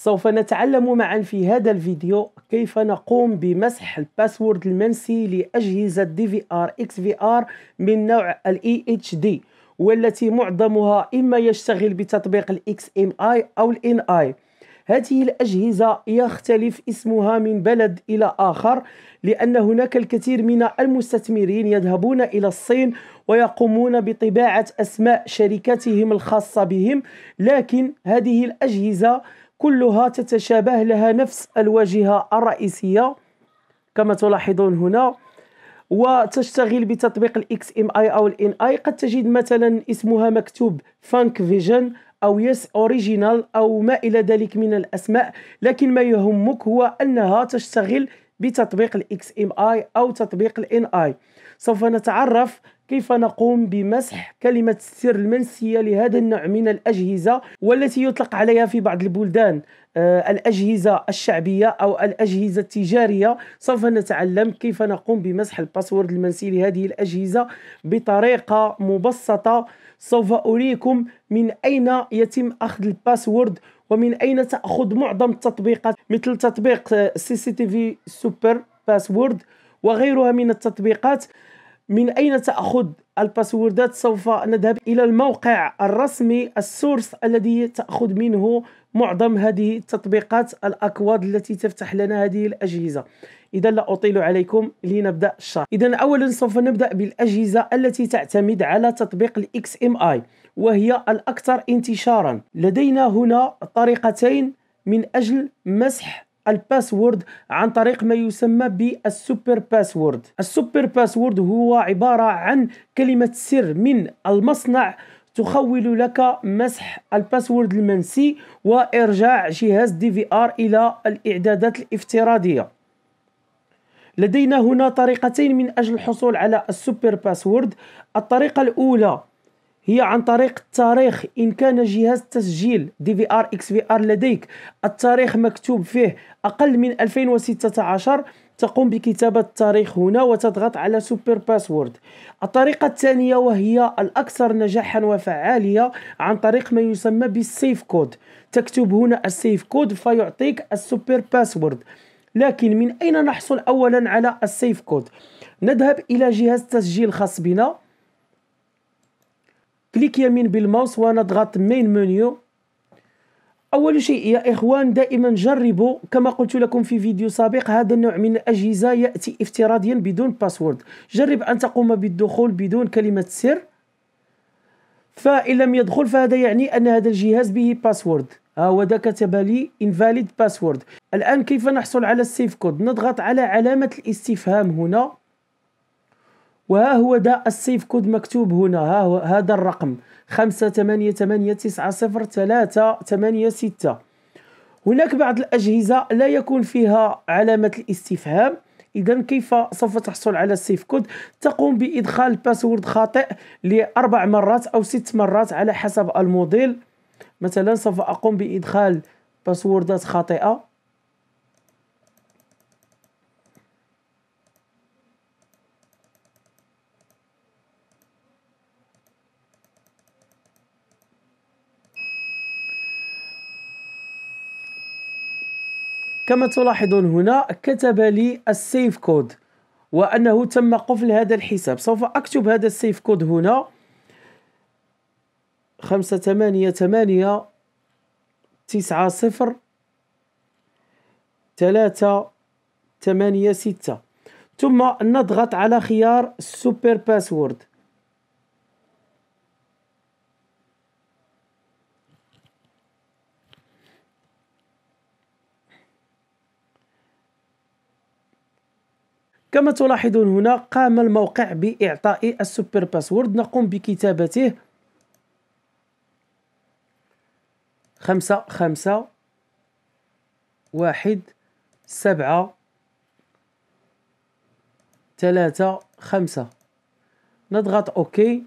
سوف نتعلم معا في هذا الفيديو كيف نقوم بمسح الباسورد المنسي لأجهزة DVR XVR من نوع الـ EHD والتي معظمها إما يشتغل بتطبيق الـ XMI أو ال NI هذه الأجهزة يختلف اسمها من بلد إلى آخر لأن هناك الكثير من المستثمرين يذهبون إلى الصين ويقومون بطباعة أسماء شركاتهم الخاصة بهم لكن هذه الأجهزة كلها تتشابه لها نفس الواجهة الرئيسية كما تلاحظون هنا وتشتغل بتطبيق الاكس ام اي او الان اي قد تجد مثلا اسمها مكتوب فانك فيجن او يس اوريجينال او ما الى ذلك من الاسماء لكن ما يهمك هو انها تشتغل بتطبيق الاكس ام اي او تطبيق الان اي سوف نتعرف كيف نقوم بمسح كلمة السر المنسية لهذا النوع من الأجهزة والتي يطلق عليها في بعض البلدان آه، الأجهزة الشعبية أو الأجهزة التجارية سوف نتعلم كيف نقوم بمسح الباسورد المنسي لهذه الأجهزة بطريقة مبسطة سوف أريكم من أين يتم أخذ الباسورد ومن أين تأخذ معظم التطبيقات مثل تطبيق آه، سي سي تي في سوبر باسورد وغيرها من التطبيقات من أين تأخذ الباسوردات سوف نذهب إلى الموقع الرسمي السورس الذي تأخذ منه معظم هذه التطبيقات الأكواد التي تفتح لنا هذه الأجهزة إذا لا أطيل عليكم لنبدأ الشرح إذا أولا سوف نبدأ بالأجهزة التي تعتمد على تطبيق الإكس إم آي وهي الأكثر انتشارا لدينا هنا طريقتين من أجل مسح الباسورد عن طريق ما يسمى بالسوبر باسورد السوبر باسورد هو عبارة عن كلمة سر من المصنع تخول لك مسح الباسورد المنسي وإرجاع جهاز دي في آر إلى الإعدادات الافتراضية لدينا هنا طريقتين من أجل الحصول على السوبر باسورد الطريقة الأولى هي عن طريق التاريخ إن كان جهاز تسجيل في ار لديك التاريخ مكتوب فيه أقل من 2016 تقوم بكتابة التاريخ هنا وتضغط على سوبر باسورد الطريقة الثانية وهي الأكثر نجاحا وفعالية عن طريق ما يسمى بالسيف كود تكتب هنا السيف كود فيعطيك السوبر باسورد لكن من أين نحصل أولا على السيف كود؟ نذهب إلى جهاز تسجيل خاص بنا كليك يمين بالماوس ونضغط مين منيو أول شيء يا إخوان دائما جربوا كما قلت لكم في فيديو سابق هذا النوع من الأجهزة يأتي افتراضيا بدون باسورد جرب أن تقوم بالدخول بدون كلمة سر فإن لم يدخل فهذا يعني أن هذا الجهاز به باسورد ها هو كتب لي انفاليد باسورد الآن كيف نحصل على السيف كود نضغط على علامة الاستفهام هنا وها هو دا السيف كود مكتوب هنا ها هو هذا الرقم خمسة ثمانية ثمانية تسعة صفر ثلاثة ثمانية ستة هناك بعض الأجهزة لا يكون فيها علامة الاستفهام إذا كيف سوف تحصل على السيف كود تقوم بإدخال باسورد خاطئ لأربع مرات أو ست مرات على حسب الموديل مثلا سوف أقوم بإدخال باسوردات خاطئة كما تلاحظون هنا كتب لي السيف كود وأنه تم قفل هذا الحساب سوف أكتب هذا السيف كود هنا خمسة ثمانية ثمانية تسعة صفر ثلاثة ثمانية ستة ثم نضغط على خيار سوبر باسورد كما تلاحظون هنا قام الموقع بإعطاء السوبر باسورد نقوم بكتابته خمسة خمسة واحد سبعة ثلاثة خمسة نضغط أوكي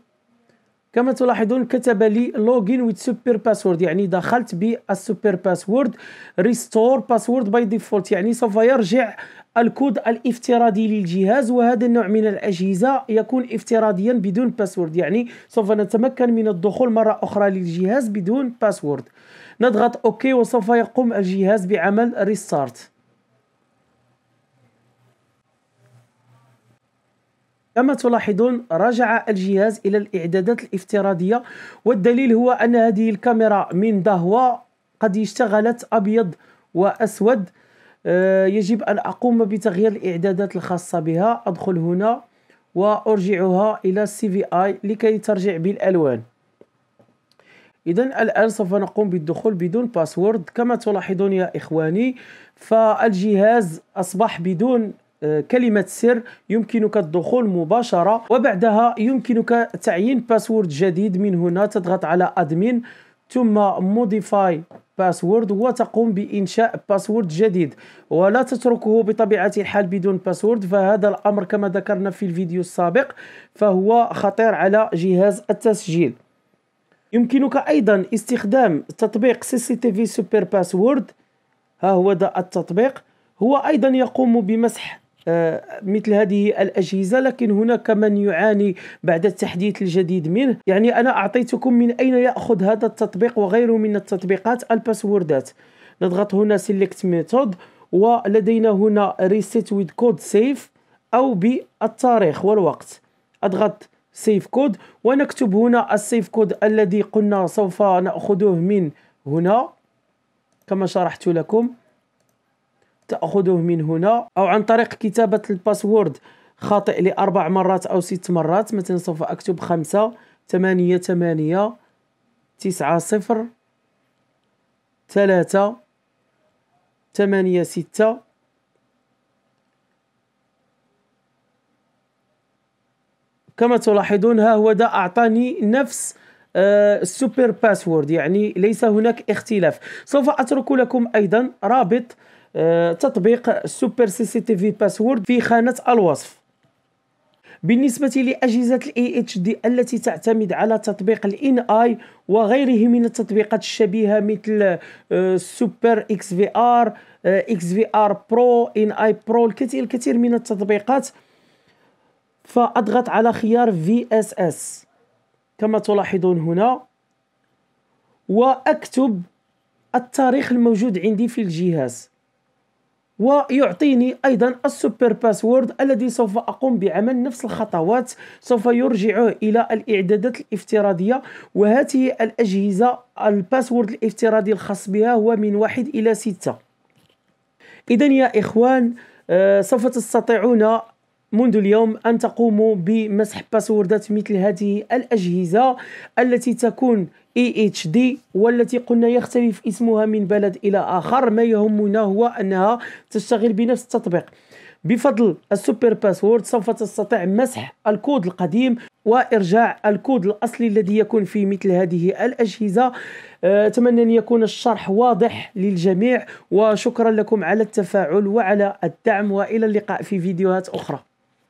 كما تلاحظون كتب لي لوجين ويت سوبر باسورد يعني دخلت بالسوبر باسورد ريستور باسورد باي ديفولت يعني سوف يرجع الكود الافتراضي للجهاز وهذا النوع من الأجهزة يكون افتراضيا بدون باسورد يعني سوف نتمكن من الدخول مرة أخرى للجهاز بدون باسورد نضغط اوكي وسوف يقوم الجهاز بعمل ريستارت كما تلاحظون رجع الجهاز إلى الإعدادات الافتراضية والدليل هو أن هذه الكاميرا من دهوة قد اشتغلت أبيض وأسود آه، يجب أن أقوم بتغيير الإعدادات الخاصة بها أدخل هنا وأرجعها إلى السي في آي لكي ترجع بالألوان إذا الآن سوف نقوم بالدخول بدون باسورد كما تلاحظون يا إخواني فالجهاز أصبح بدون آه، كلمة سر يمكنك الدخول مباشرة وبعدها يمكنك تعيين باسورد جديد من هنا تضغط على أدمين ثم موديفاي باسورد وتقوم بإنشاء باسورد جديد ولا تتركه بطبيعة الحال بدون باسورد فهذا الأمر كما ذكرنا في الفيديو السابق فهو خطير على جهاز التسجيل يمكنك أيضا استخدام تطبيق سي سي تي في سوبر باسورد ها هو ده التطبيق هو أيضا يقوم بمسح آه، مثل هذه الأجهزة لكن هناك من يعاني بعد التحديث الجديد منه يعني أنا أعطيتكم من أين يأخذ هذا التطبيق وغيره من التطبيقات الباسوردات نضغط هنا select method ولدينا هنا reset with code save أو بالتاريخ والوقت أضغط سيف كود ونكتب هنا السيف كود الذي قلنا سوف نأخذه من هنا كما شرحت لكم تأخذه من هنا أو عن طريق كتابة الباسورد خاطئ لأربع مرات أو ست مرات مثلا سوف أكتب خمسة ثمانية ثمانية تسعة صفر ثلاثة ثمانية ستة كما تلاحظون ها هو ده أعطاني نفس آه، السوبر باسورد يعني ليس هناك اختلاف سوف أترك لكم أيضا رابط آه، تطبيق سوبر سي سي تي في باسورد في خانة الوصف بالنسبة لأجهزة الاي اتش دي التي تعتمد على تطبيق الان اي وغيره من التطبيقات الشبيهة مثل سوبر اكس في ار اكس في ار برو ان اي برو الكثير الكثير من التطبيقات فأضغط على خيار في اس اس كما تلاحظون هنا وأكتب التاريخ الموجود عندي في الجهاز ويعطيني ايضا السوبر باسورد الذي سوف اقوم بعمل نفس الخطوات سوف يرجعه الى الاعدادات الافتراضيه وهذه الاجهزه الباسورد الافتراضي الخاص بها هو من واحد الى سته اذا يا اخوان آه، سوف تستطيعون منذ اليوم أن تقوموا بمسح باسوردات مثل هذه الأجهزة التي تكون اي اتش دي والتي قلنا يختلف اسمها من بلد إلى آخر ما يهمنا هو أنها تشتغل بنفس التطبيق بفضل السوبر باسورد سوف تستطيع مسح الكود القديم وارجاع الكود الاصلي الذي يكون في مثل هذه الاجهزه آه، اتمنى ان يكون الشرح واضح للجميع وشكرا لكم على التفاعل وعلى الدعم والى اللقاء في فيديوهات اخرى